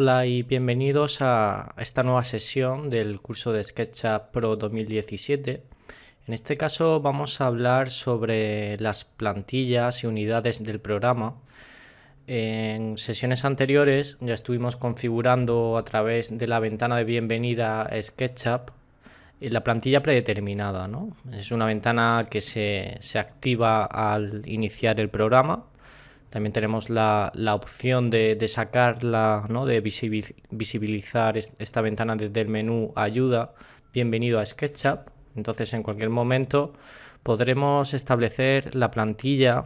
Hola y bienvenidos a esta nueva sesión del curso de SketchUp Pro 2017. En este caso vamos a hablar sobre las plantillas y unidades del programa. En sesiones anteriores ya estuvimos configurando a través de la ventana de bienvenida SketchUp la plantilla predeterminada. ¿no? Es una ventana que se, se activa al iniciar el programa también tenemos la, opción de, sacarla, ¿no? de visibilizar esta ventana desde el menú Ayuda, Bienvenido a SketchUp. Entonces en cualquier momento podremos establecer la plantilla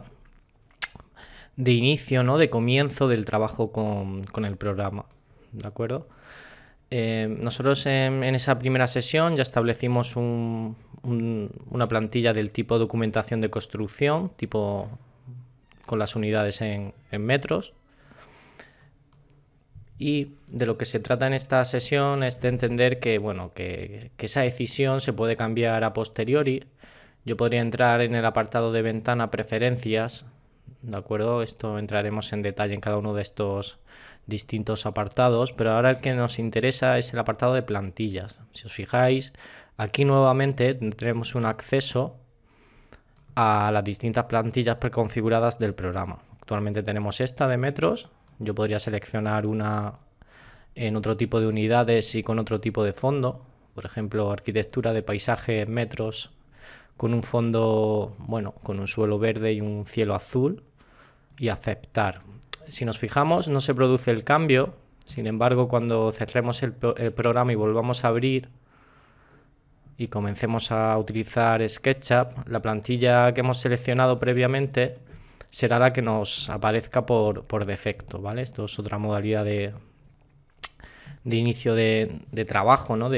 de inicio, ¿no? de comienzo del trabajo con, el programa. ¿De acuerdo? Eh, nosotros en, esa primera sesión ya establecimos una plantilla del tipo documentación de construcción, tipo con las unidades en, metros. Y de lo que se trata en esta sesión es de entender que, bueno, que, que, esa decisión se puede cambiar a posteriori. Yo podría entrar en el apartado de ventana preferencias, ¿de acuerdo? Esto entraremos en detalle en cada uno de estos distintos apartados, pero ahora el que nos interesa es el apartado de plantillas. Si os fijáis, aquí nuevamente tendremos un acceso a las distintas plantillas preconfiguradas del programa. Actualmente tenemos esta de metros, yo podría seleccionar una en otro tipo de unidades y con otro tipo de fondo, por ejemplo, arquitectura de paisaje metros con un fondo, bueno, con un suelo verde y un cielo azul y aceptar. Si nos fijamos, no se produce el cambio, sin embargo, cuando cerremos el programa y volvamos a abrir, y comencemos a utilizar SketchUp, la plantilla que hemos seleccionado previamente será la que nos aparezca por, defecto, ¿vale? Esto es otra modalidad de, de inicio de, trabajo, ¿no?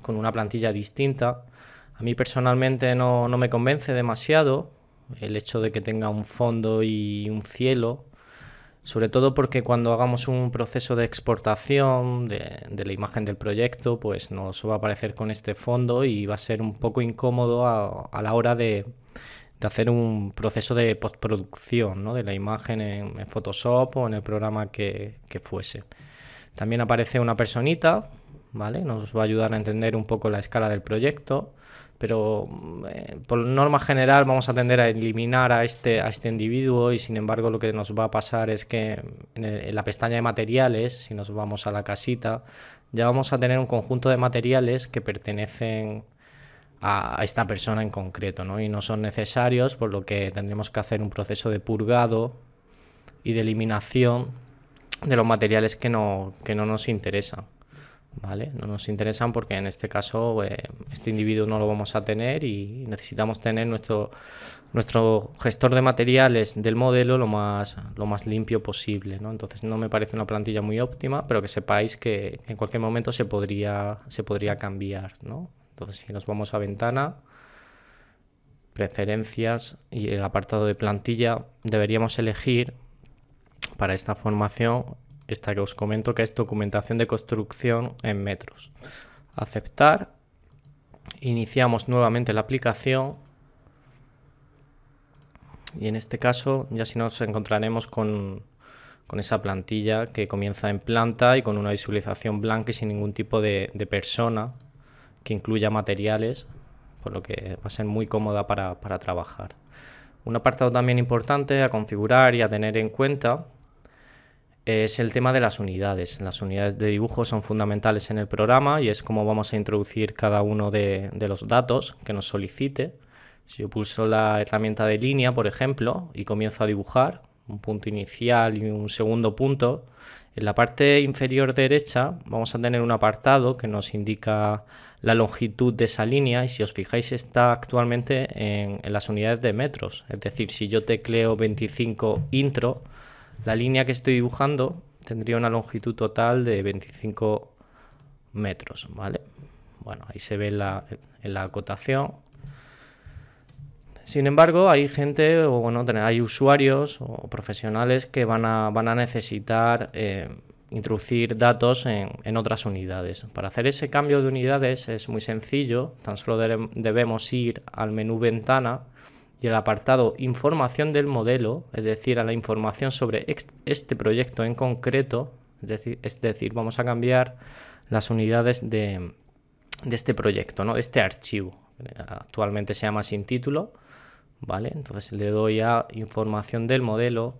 con una plantilla distinta. A mí personalmente no, no me convence demasiado el hecho de que tenga un fondo y un cielo sobre todo porque cuando hagamos un proceso de exportación de, la imagen del proyecto, pues nos va a aparecer con este fondo y va a ser un poco incómodo a, la hora de, hacer un proceso de postproducción de la imagen en, Photoshop o en el programa que, que fuese. También aparece una personita ¿vale? Nos va a ayudar a entender un poco la escala del proyecto, pero eh, por norma general vamos a tender a eliminar a este, a este individuo y sin embargo lo que nos va a pasar es que en, la pestaña de materiales, si nos vamos a la casita, ya vamos a tener un conjunto de materiales que pertenecen a esta persona en concreto, ¿no? Y no son necesarios, por lo que tendremos que hacer un proceso de purgado y de eliminación de los materiales que no, que no nos interesan. No nos interesan porque en este caso eh, este individuo no lo vamos a tener y necesitamos tener nuestro, nuestro gestor de materiales del modelo lo más, lo más limpio posible, ¿no? Entonces no me parece una plantilla muy óptima, pero que sepáis que en cualquier momento se podría, se podría cambiar, ¿no? Entonces si nos vamos a ventana, preferencias y el apartado de plantilla, deberíamos elegir para esta formación esta que os comento que es documentación de construcción en metros. Aceptar. Iniciamos nuevamente la aplicación. Y en este caso ya si nos encontraremos con, esa plantilla que comienza en planta y con una visualización blanca y sin ningún tipo de, persona que incluya materiales, por lo que va a ser muy cómoda para, para trabajar. Un apartado también importante a configurar y a tener en cuenta es el tema de las unidades. Las unidades de dibujo son fundamentales en el programa y es como vamos a introducir cada uno de, los datos que nos solicite. Si yo pulso la herramienta de línea, por ejemplo, y comienzo a dibujar un punto inicial y un segundo punto, en la parte inferior derecha vamos a tener un apartado que nos indica la longitud de esa línea y si os fijáis está actualmente en, en las unidades de metros. Es decir, si yo tecleo 25 intro, la línea que estoy dibujando tendría una longitud total de 25 metros, ¿vale? Bueno, ahí se ve la, en la acotación. Sin embargo, hay gente, o bueno, hay usuarios o profesionales que van a, necesitar eh, introducir datos en, en, otras unidades. Para hacer ese cambio de unidades es muy sencillo, tan solo debemos ir al menú ventana y el apartado información del modelo, es decir, a la información sobre este proyecto en concreto, es decir, es decir vamos a cambiar las unidades de, este proyecto, ¿no? de este archivo. Actualmente se llama sin título, ¿vale? Entonces le doy a información del modelo.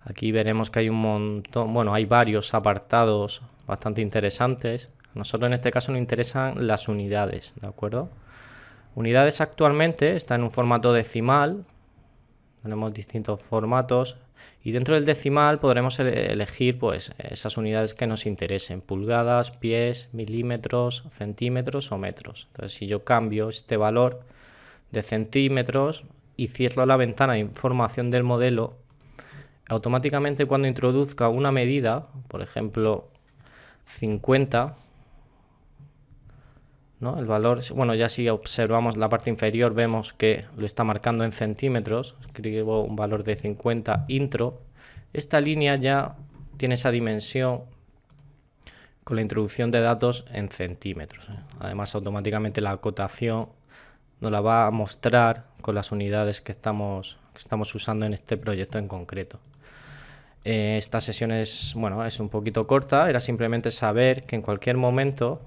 Aquí veremos que hay un montón, bueno, hay varios apartados bastante interesantes. A nosotros en este caso nos interesan las unidades, ¿de acuerdo? Unidades actualmente está en un formato decimal, tenemos distintos formatos y dentro del decimal podremos elegir pues esas unidades que nos interesen, pulgadas, pies, milímetros, centímetros o metros. Entonces si yo cambio este valor de centímetros y cierro la ventana de información del modelo, automáticamente cuando introduzca una medida, por ejemplo 50, el valor, bueno, ya si observamos la parte inferior vemos que lo está marcando en centímetros, escribo un valor de 50 intro. Esta línea ya tiene esa dimensión con la introducción de datos en centímetros. ¿eh? Además, automáticamente la acotación nos la va a mostrar con las unidades que estamos, estamos usando en este proyecto en concreto. Eh, esta sesión es, bueno, es un poquito corta, era simplemente saber que en cualquier momento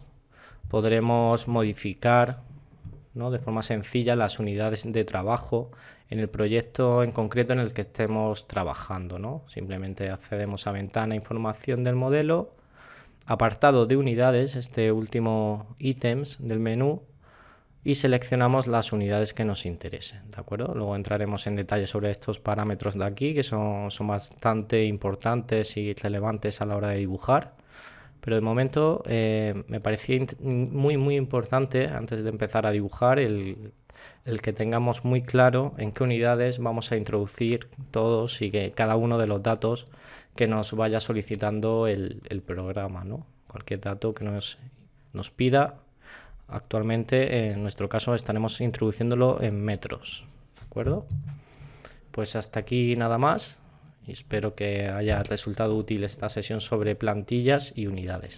podremos modificar ¿no? de forma sencilla las unidades de trabajo en el proyecto en concreto en el que estemos trabajando. Simplemente accedemos a ventana e información del modelo, apartado de unidades, este último ítems del menú, y seleccionamos las unidades que nos interesen, ¿de acuerdo? Luego entraremos en detalle sobre estos parámetros de aquí, que son, son bastante importantes y relevantes a la hora de dibujar. Pero de momento eh, me parecía muy, muy importante, antes de empezar a dibujar, el, el que tengamos muy claro en qué unidades vamos a introducir todos y que cada uno de los datos que nos vaya solicitando el, el programa, ¿no? Cualquier dato que nos, nos pida. Actualmente, en nuestro caso, estaremos introduciéndolo en metros, ¿de acuerdo? Pues hasta aquí nada más. Espero que haya resultado útil esta sesión sobre plantillas y unidades.